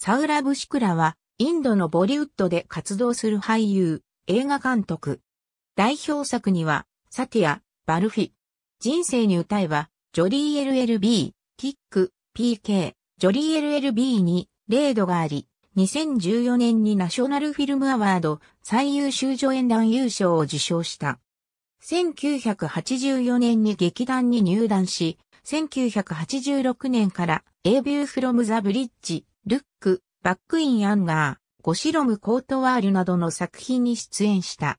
サウラ・ブシクラは、インドのボリウッドで活動する俳優、映画監督。代表作には、サティア、バルフィ。人生に歌えば、ジョリー LLB、キック、PK、ジョリー LLB に、レードがあり、2014年にナショナルフィルムアワード最優秀助演団優勝を受賞した。1984年に劇団に入団し、1986年から A View from the Bridge ルック、バックインアンガー、ゴシロム・コートワールなどの作品に出演した。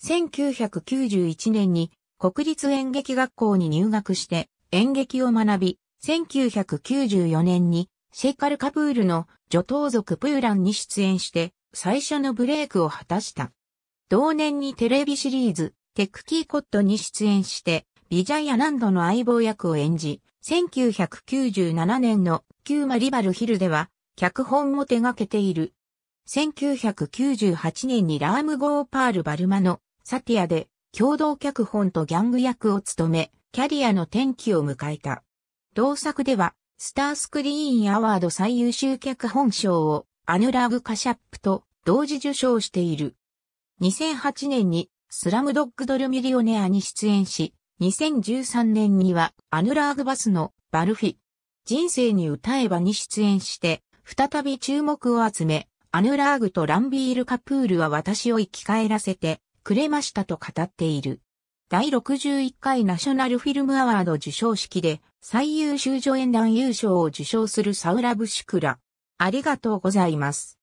1991年に国立演劇学校に入学して演劇を学び、1994年にシェイカル・カプールの女盗族プーランに出演して最初のブレイクを果たした。同年にテレビシリーズテックキーコットに出演してビジャイアランドの相棒役を演じ、1997年のキューマ・リバル・ヒルでは脚本も手掛けている。1998年にラーム・ゴーパール・バルマのサティアで共同脚本とギャング役を務め、キャリアの転機を迎えた。同作では、スタースクリーンアワード最優秀脚本賞をアヌラグ・カシャップと同時受賞している。2008年にスラムドッグドルミリオネアに出演し、2013年にはアヌラーグバスのバルフィ、人生に歌えばに出演して、再び注目を集め、アヌラーグとランビール・カプールは私を生き返らせてくれましたと語っている。第61回ナショナルフィルムアワード受賞式で最優秀助演男優賞を受賞するサウラ・ブシュクラ。ありがとうございます。